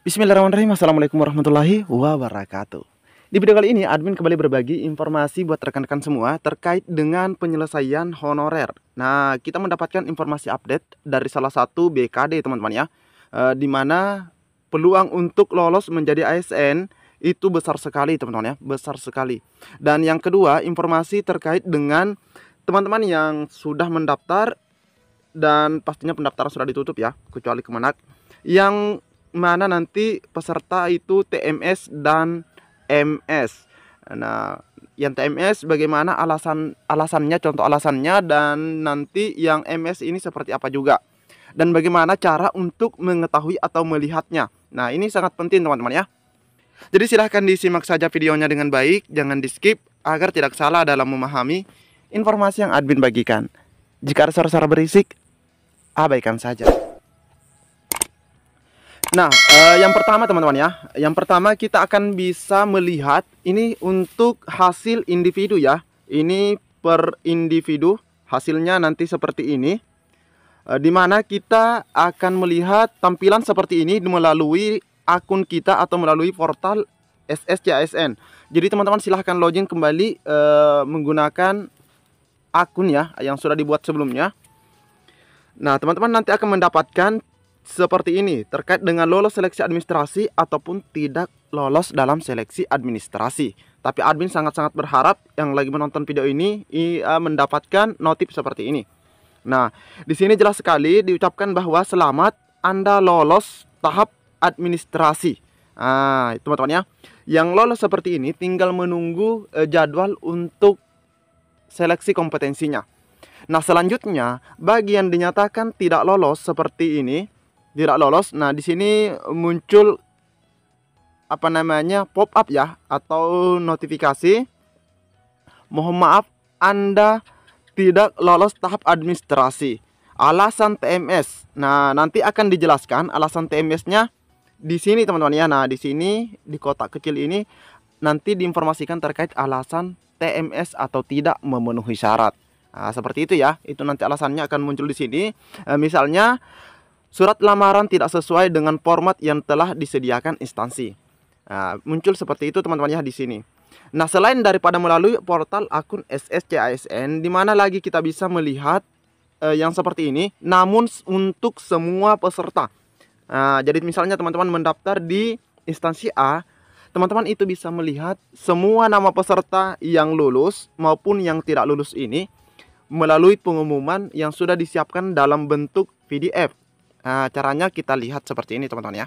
Bismillahirrahmanirrahim Assalamualaikum warahmatullahi wabarakatuh Di video kali ini admin kembali berbagi informasi buat rekan-rekan semua Terkait dengan penyelesaian honorer Nah kita mendapatkan informasi update dari salah satu BKD teman-teman ya e, eh, Dimana peluang untuk lolos menjadi ASN itu besar sekali teman-teman ya Besar sekali Dan yang kedua informasi terkait dengan teman-teman yang sudah mendaftar Dan pastinya pendaftaran sudah ditutup ya Kecuali kemenak Yang mana nanti peserta itu TMS dan MS. Nah, yang TMS bagaimana alasan alasannya contoh alasannya dan nanti yang MS ini seperti apa juga dan bagaimana cara untuk mengetahui atau melihatnya. Nah, ini sangat penting teman-teman ya. Jadi silahkan disimak saja videonya dengan baik, jangan di skip agar tidak salah dalam memahami informasi yang admin bagikan. Jika ada suara-suara berisik, abaikan saja. Nah, uh, yang pertama teman-teman ya, yang pertama kita akan bisa melihat ini untuk hasil individu ya. Ini per individu hasilnya nanti seperti ini. Uh, eh, dimana kita akan melihat tampilan seperti ini melalui akun kita atau melalui portal SSCASN. Jadi teman-teman silahkan login kembali uh, menggunakan akun ya yang sudah dibuat sebelumnya. Nah, teman-teman nanti akan mendapatkan seperti ini terkait dengan lolos seleksi administrasi ataupun tidak lolos dalam seleksi administrasi. Tapi admin sangat-sangat berharap yang lagi menonton video ini ia eh, mendapatkan notif seperti ini. Nah, di sini jelas sekali diucapkan bahwa selamat Anda lolos tahap administrasi. Ah, teman-teman ya. Yang lolos seperti ini tinggal menunggu eh, jadwal untuk seleksi kompetensinya. Nah, selanjutnya, bagian dinyatakan tidak lolos seperti ini, tidak lolos. Nah, di sini muncul apa namanya? pop up ya atau notifikasi mohon maaf Anda tidak lolos tahap administrasi. Alasan TMS. Nah, nanti akan dijelaskan alasan TMS-nya di sini teman-teman ya. Nah, di sini di kotak kecil ini nanti diinformasikan terkait alasan TMS atau tidak memenuhi syarat. Nah, seperti itu ya. Itu nanti alasannya akan muncul di sini. Eh, misalnya Surat lamaran tidak sesuai dengan format yang telah disediakan instansi. Nah, muncul seperti itu teman-teman ya di sini. Nah, selain daripada melalui portal akun SSCASN di mana lagi kita bisa melihat eh, yang seperti ini namun untuk semua peserta. Nah, jadi misalnya teman-teman mendaftar di instansi A, teman-teman itu bisa melihat semua nama peserta yang lulus maupun yang tidak lulus ini melalui pengumuman yang sudah disiapkan dalam bentuk PDF Nah, caranya kita lihat seperti ini teman-teman ya.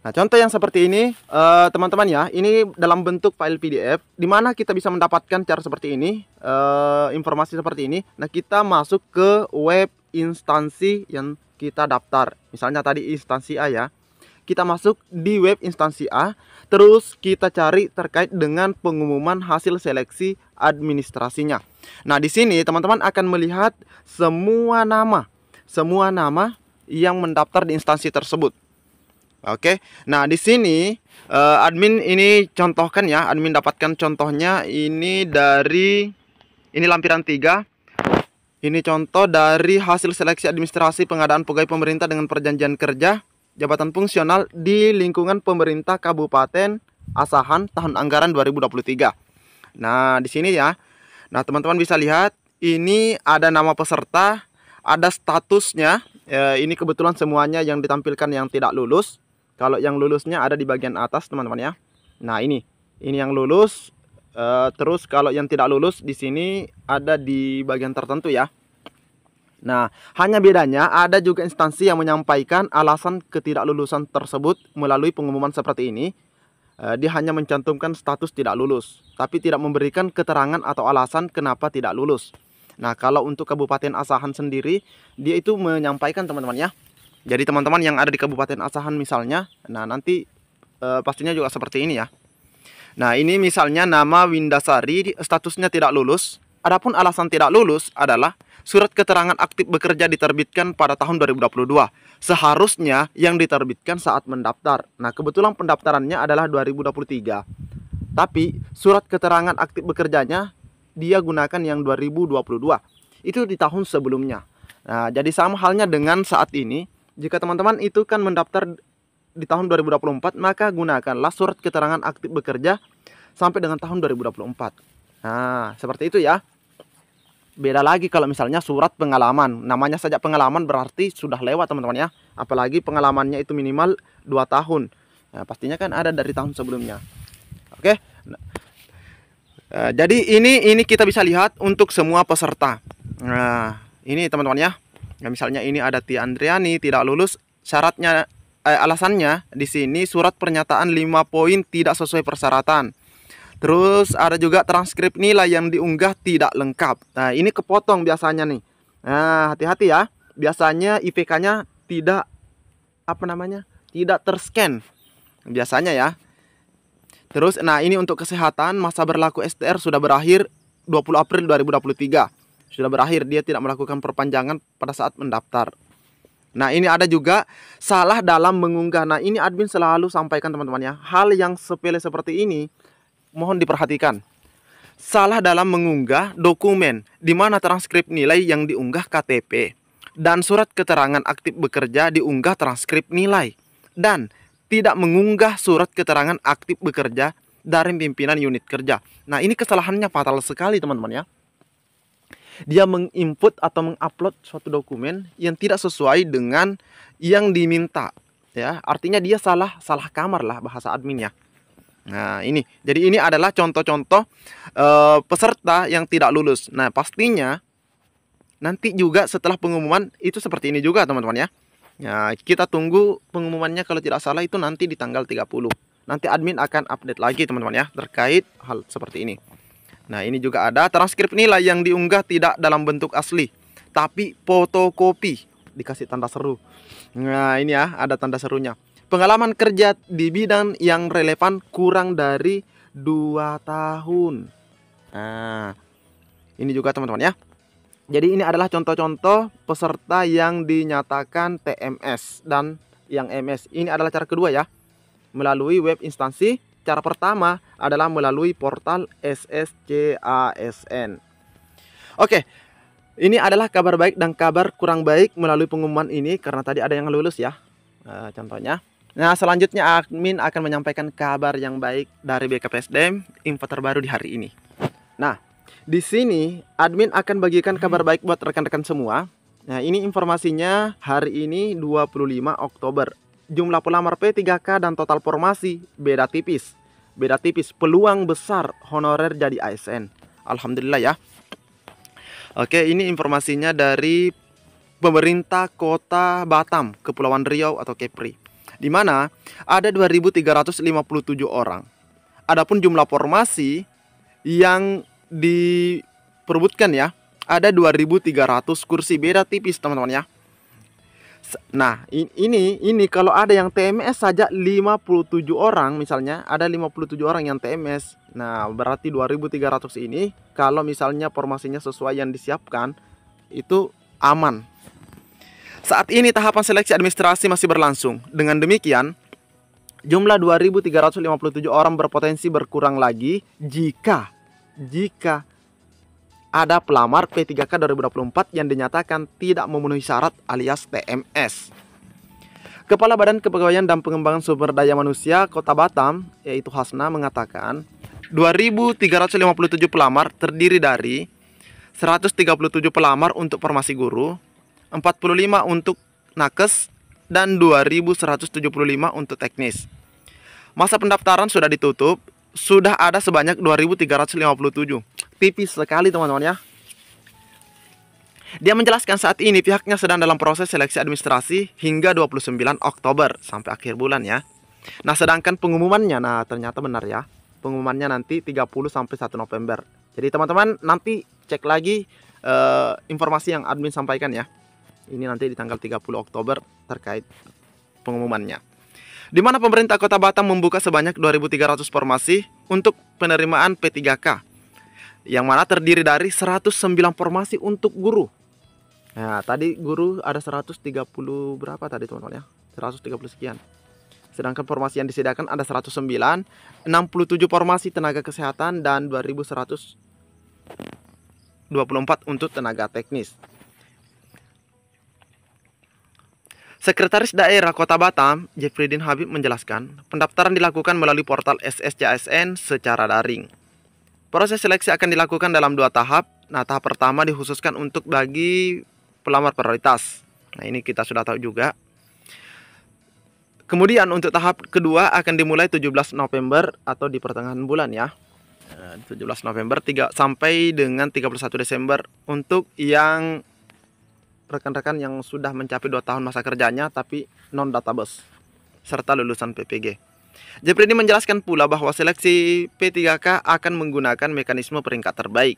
Nah, contoh yang seperti ini, eh, teman-teman uh, ya, ini dalam bentuk file PDF, di mana kita bisa mendapatkan cara seperti ini, uh, informasi seperti ini. Nah, kita masuk ke web instansi yang kita daftar. Misalnya tadi instansi A ya. Kita masuk di web instansi A, terus kita cari terkait dengan pengumuman hasil seleksi administrasinya. Nah, di sini teman-teman akan melihat semua nama, semua nama yang mendaftar di instansi tersebut. Oke. Nah, di sini eh, admin ini contohkan ya, admin dapatkan contohnya ini dari ini lampiran 3. Ini contoh dari hasil seleksi administrasi pengadaan pegawai pemerintah dengan perjanjian kerja jabatan fungsional di lingkungan pemerintah Kabupaten Asahan tahun anggaran 2023. Nah, di sini ya, Nah, teman-teman bisa lihat ini ada nama peserta, ada statusnya. E, ini kebetulan semuanya yang ditampilkan yang tidak lulus. Kalau yang lulusnya ada di bagian atas, teman-teman ya. Nah, ini. Ini yang lulus. E, terus kalau yang tidak lulus di sini ada di bagian tertentu ya. Nah, hanya bedanya ada juga instansi yang menyampaikan alasan ketidaklulusan tersebut melalui pengumuman seperti ini Eh, dia hanya mencantumkan status tidak lulus, tapi tidak memberikan keterangan atau alasan kenapa tidak lulus. Nah, kalau untuk Kabupaten Asahan sendiri, dia itu menyampaikan teman-teman ya. Jadi teman-teman yang ada di Kabupaten Asahan misalnya, nah nanti e, pastinya juga seperti ini ya. Nah, ini misalnya nama Windasari statusnya tidak lulus. Adapun alasan tidak lulus adalah surat keterangan aktif bekerja diterbitkan pada tahun 2022. Seharusnya yang diterbitkan saat mendaftar. Nah, kebetulan pendaftarannya adalah 2023. Tapi surat keterangan aktif bekerjanya dia gunakan yang 2022. Itu di tahun sebelumnya. Nah, jadi sama halnya dengan saat ini, jika teman-teman itu kan mendaftar di tahun 2024, maka gunakanlah surat keterangan aktif bekerja sampai dengan tahun 2024. Nah, seperti itu ya. Beda lagi kalau misalnya surat pengalaman. Namanya saja pengalaman berarti sudah lewat teman-teman ya. Apalagi pengalamannya itu minimal 2 tahun. Nah, pastinya kan ada dari tahun sebelumnya. Oke. Nah, eh, jadi ini ini kita bisa lihat untuk semua peserta. Nah, ini teman-teman ya. Nah, misalnya ini ada Tia Andriani tidak lulus, syaratnya eh, alasannya di sini surat pernyataan 5 poin tidak sesuai persyaratan. Terus ada juga transkrip nilai yang diunggah tidak lengkap. Nah, ini kepotong biasanya nih. Nah, hati-hati ya. Biasanya IPK-nya tidak apa namanya? Tidak terscan. Biasanya ya. Terus nah ini untuk kesehatan masa berlaku STR sudah berakhir 20 April 2023. Sudah berakhir dia tidak melakukan perpanjangan pada saat mendaftar. Nah ini ada juga salah dalam mengunggah Nah ini admin selalu sampaikan teman-teman ya Hal yang sepele seperti ini mohon diperhatikan. Salah dalam mengunggah dokumen di mana transkrip nilai yang diunggah KTP dan surat keterangan aktif bekerja diunggah transkrip nilai dan tidak mengunggah surat keterangan aktif bekerja dari pimpinan unit kerja. Nah, ini kesalahannya fatal sekali, teman-teman ya. Dia menginput atau mengupload suatu dokumen yang tidak sesuai dengan yang diminta, ya. Artinya dia salah salah kamar lah bahasa adminnya. Nah, ini. Jadi ini adalah contoh-contoh e, peserta yang tidak lulus. Nah, pastinya nanti juga setelah pengumuman itu seperti ini juga, teman-teman ya. Nah, kita tunggu pengumumannya kalau tidak salah itu nanti di tanggal 30. Nanti admin akan update lagi, teman-teman ya, terkait hal seperti ini. Nah, ini juga ada transkrip nilai yang diunggah tidak dalam bentuk asli, tapi fotokopi dikasih tanda seru. Nah, ini ya, ada tanda serunya. Pengalaman kerja di bidang yang relevan kurang dari 2 tahun. Nah, ini juga teman-teman ya. Jadi ini adalah contoh-contoh peserta yang dinyatakan TMS dan yang MS. Ini adalah cara kedua ya. Melalui web instansi. Cara pertama adalah melalui portal SSCASN. Oke. Ini adalah kabar baik dan kabar kurang baik melalui pengumuman ini karena tadi ada yang lulus ya. Nah, contohnya Nah, selanjutnya admin akan menyampaikan kabar yang baik dari BKPSDM, info terbaru di hari ini. Nah, di sini admin akan bagikan kabar baik buat rekan-rekan semua. Nah, ini informasinya hari ini 25 Oktober. Jumlah pelamar P3K dan total formasi beda tipis. Beda tipis, peluang besar honorer jadi ASN. Alhamdulillah ya. Oke, ini informasinya dari pemerintah kota Batam, Kepulauan Riau atau Kepri di mana ada 2.357 orang. Adapun jumlah formasi yang diperbutkan ya, ada 2.300 kursi beda tipis teman-teman ya. Nah, ini ini kalau ada yang TMS saja 57 orang misalnya, ada 57 orang yang TMS. Nah, berarti 2300 ini kalau misalnya formasinya sesuai yang disiapkan itu aman saat ini tahapan seleksi administrasi masih berlangsung. Dengan demikian, jumlah 2.357 orang berpotensi berkurang lagi jika jika ada pelamar P3K 2024 yang dinyatakan tidak memenuhi syarat alias TMS. Kepala Badan Kepegawaian dan Pengembangan Sumber Daya Manusia Kota Batam, yaitu Hasna, mengatakan 2.357 pelamar terdiri dari 137 pelamar untuk formasi guru, 45 untuk nakes dan 2175 untuk teknis. Masa pendaftaran sudah ditutup, sudah ada sebanyak 2357. Tipis sekali teman-teman ya. Dia menjelaskan saat ini pihaknya sedang dalam proses seleksi administrasi hingga 29 Oktober sampai akhir bulan ya. Nah, sedangkan pengumumannya nah ternyata benar ya. Pengumumannya nanti 30 sampai 1 November. Jadi teman-teman nanti cek lagi uh, informasi yang admin sampaikan ya. Ini nanti di tanggal 30 Oktober terkait pengumumannya. Di mana pemerintah Kota Batam membuka sebanyak 2.300 formasi untuk penerimaan P3K. Yang mana terdiri dari 109 formasi untuk guru. Nah, tadi guru ada 130 berapa tadi teman-teman ya? 130 sekian. Sedangkan formasi yang disediakan ada 109, 67 formasi tenaga kesehatan dan 24 untuk tenaga teknis. Sekretaris Daerah Kota Batam, Jeffridin Habib menjelaskan, pendaftaran dilakukan melalui portal SSCASN secara daring. Proses seleksi akan dilakukan dalam dua tahap. Nah, tahap pertama dikhususkan untuk bagi pelamar prioritas. Nah, ini kita sudah tahu juga. Kemudian untuk tahap kedua akan dimulai 17 November atau di pertengahan bulan ya. 17 nah, November 3 sampai dengan 31 Desember untuk yang rekan-rekan yang sudah mencapai 2 tahun masa kerjanya tapi non database serta lulusan PPG. Jepri ini menjelaskan pula bahwa seleksi P3K akan menggunakan mekanisme peringkat terbaik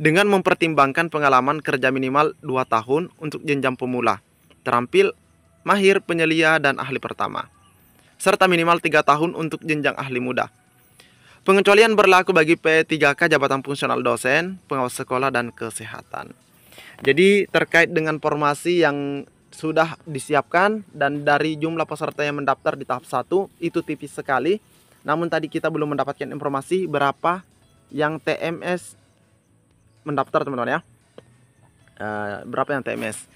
dengan mempertimbangkan pengalaman kerja minimal 2 tahun untuk jenjang pemula, terampil, mahir, penyelia, dan ahli pertama, serta minimal 3 tahun untuk jenjang ahli muda. Pengecualian berlaku bagi P3K jabatan fungsional dosen, pengawas sekolah, dan kesehatan. Jadi terkait dengan formasi yang sudah disiapkan dan dari jumlah peserta yang mendaftar di tahap 1 itu tipis sekali. Namun tadi kita belum mendapatkan informasi berapa yang TMS mendaftar teman-teman ya. E, berapa yang TMS.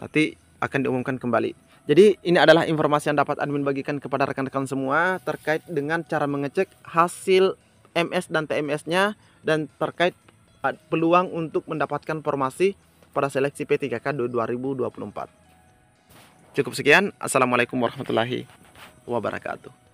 Nanti akan diumumkan kembali. Jadi ini adalah informasi yang dapat admin bagikan kepada rekan-rekan semua terkait dengan cara mengecek hasil MS dan TMS-nya dan terkait peluang untuk mendapatkan formasi pada seleksi P3K 2024. Cukup sekian. Assalamualaikum warahmatullahi wabarakatuh.